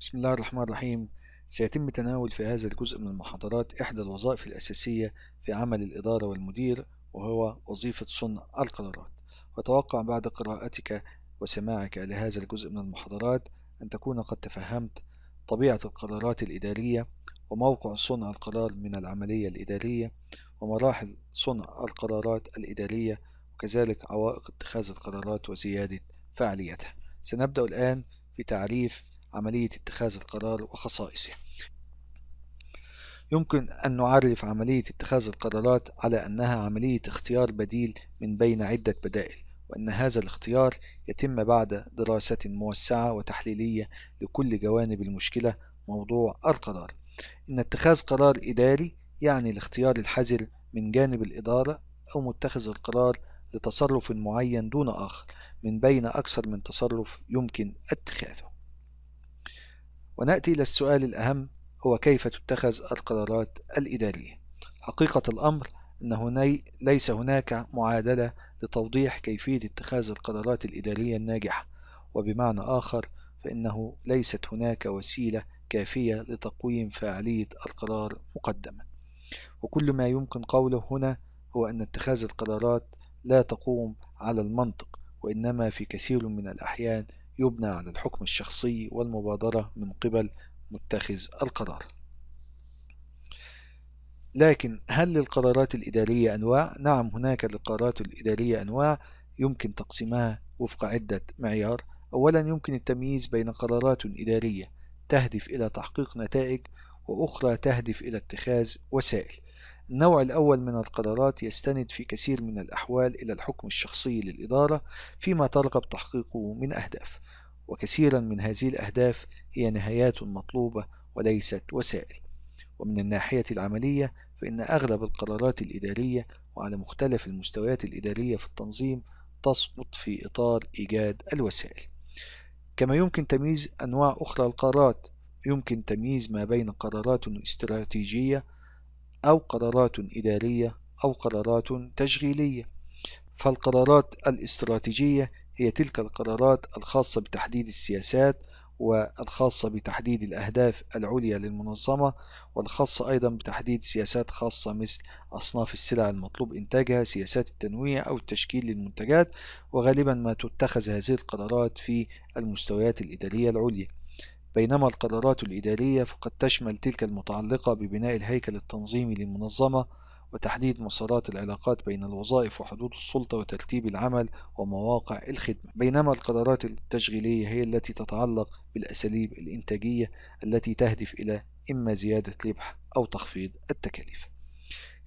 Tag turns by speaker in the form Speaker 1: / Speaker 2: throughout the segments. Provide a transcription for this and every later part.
Speaker 1: بسم الله الرحمن الرحيم سيتم تناول في هذا الجزء من المحاضرات إحدى الوظائف الأساسية في عمل الإدارة والمدير وهو وظيفة صنع القرارات وتوقع بعد قراءتك وسماعك لهذا الجزء من المحاضرات أن تكون قد تفهمت طبيعة القرارات الإدارية وموقع صنع القرار من العملية الإدارية ومراحل صنع القرارات الإدارية وكذلك عوائق اتخاذ القرارات وزيادة فعاليتها سنبدأ الآن في تعريف عملية اتخاذ القرار وخصائصه يمكن أن نعرف عملية اتخاذ القرارات على أنها عملية اختيار بديل من بين عدة بدائل وأن هذا الاختيار يتم بعد دراسة موسعة وتحليلية لكل جوانب المشكلة موضوع القرار إن اتخاذ قرار إداري يعني الاختيار الحذر من جانب الإدارة أو متخذ القرار لتصرف معين دون آخر من بين أكثر من تصرف يمكن اتخاذه ونأتي إلى السؤال الأهم هو كيف تتخذ القرارات الإدارية حقيقة الأمر أنه ليس هناك معادلة لتوضيح كيفية اتخاذ القرارات الإدارية الناجحة وبمعنى آخر فإنه ليست هناك وسيلة كافية لتقويم فاعلية القرار مقدما وكل ما يمكن قوله هنا هو أن اتخاذ القرارات لا تقوم على المنطق وإنما في كثير من الأحيان يبنى على الحكم الشخصي والمبادرة من قبل متخذ القرار لكن هل للقرارات الإدارية أنواع؟ نعم هناك للقرارات الإدارية أنواع يمكن تقسيمها وفق عدة معيار أولا يمكن التمييز بين قرارات إدارية تهدف إلى تحقيق نتائج وأخرى تهدف إلى اتخاذ وسائل النوع الأول من القرارات يستند في كثير من الأحوال إلى الحكم الشخصي للإدارة فيما ترغب تحقيقه من أهداف وكثيرا من هذه الأهداف هي نهايات مطلوبة وليست وسائل ومن الناحية العملية فإن أغلب القرارات الإدارية وعلى مختلف المستويات الإدارية في التنظيم تسقط في إطار إيجاد الوسائل كما يمكن تمييز أنواع أخرى القرارات يمكن تمييز ما بين قرارات استراتيجية أو قرارات إدارية أو قرارات تشغيلية فالقرارات الاستراتيجية هي تلك القرارات الخاصة بتحديد السياسات والخاصة بتحديد الأهداف العليا للمنظمة والخاصة أيضا بتحديد سياسات خاصة مثل أصناف السلع المطلوب إنتاجها سياسات التنويع أو التشكيل للمنتجات وغالبا ما تتخذ هذه القرارات في المستويات الإدارية العليا بينما القرارات الإدارية فقد تشمل تلك المتعلقة ببناء الهيكل التنظيمي للمنظمة وتحديد مسارات العلاقات بين الوظائف وحدود السلطة وترتيب العمل ومواقع الخدمة بينما القرارات التشغيلية هي التي تتعلق بالأساليب الإنتاجية التي تهدف إلى إما زيادة ربح أو تخفيض التكاليف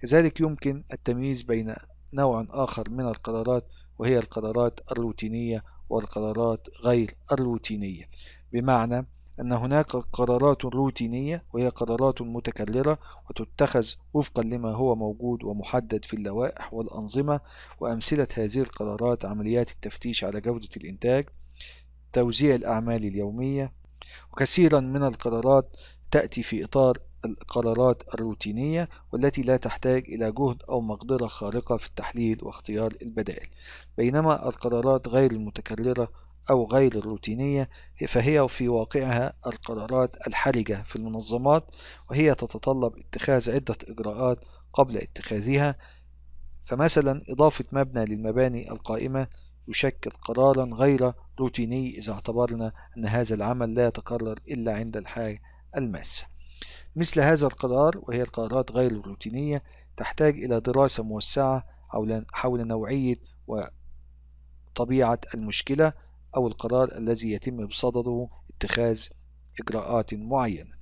Speaker 1: كذلك يمكن التمييز بين نوع آخر من القرارات وهي القرارات الروتينية والقرارات غير الروتينية بمعنى أن هناك قرارات روتينية وهي قرارات متكررة وتتخذ وفقا لما هو موجود ومحدد في اللوائح والأنظمة وأمثلة هذه القرارات عمليات التفتيش على جودة الإنتاج توزيع الأعمال اليومية وكثيرا من القرارات تأتي في إطار القرارات الروتينية والتي لا تحتاج إلى جهد أو مقدرة خارقة في التحليل واختيار البدائل بينما القرارات غير المتكررة أو غير الروتينية فهي في واقعها القرارات الحرجة في المنظمات وهي تتطلب اتخاذ عدة إجراءات قبل اتخاذها فمثلا إضافة مبنى للمباني القائمة يشكل قرارا غير روتيني إذا اعتبرنا أن هذا العمل لا يتكرر إلا عند الحاجة الماسة مثل هذا القرار وهي القرارات غير الروتينية تحتاج إلى دراسة موسعة حول نوعية وطبيعة المشكلة أو القرار الذي يتم بصدده اتخاذ إجراءات معينة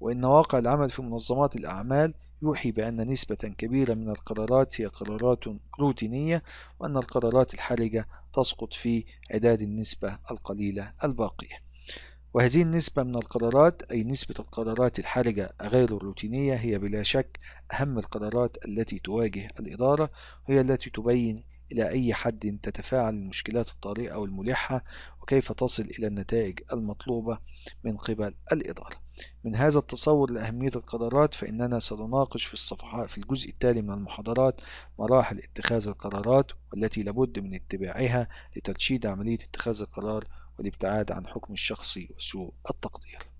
Speaker 1: وإن واقع العمل في منظمات الأعمال يوحي بأن نسبة كبيرة من القرارات هي قرارات روتينية وأن القرارات الحرجة تسقط في عداد النسبة القليلة الباقية وهذه النسبة من القرارات أي نسبة القرارات الحرجة غير الروتينية هي بلا شك أهم القرارات التي تواجه الإدارة وهي التي تبين إلى أي حد تتفاعل المشكلات الطارئة والملحة وكيف تصل إلى النتائج المطلوبة من قبل الإدارة من هذا التصور لأهمية القرارات فإننا سنناقش في الصفحة في الجزء التالي من المحاضرات مراحل اتخاذ القرارات والتي لابد من اتباعها لترشيد عملية اتخاذ القرار والابتعاد عن حكم الشخصي وسوء التقدير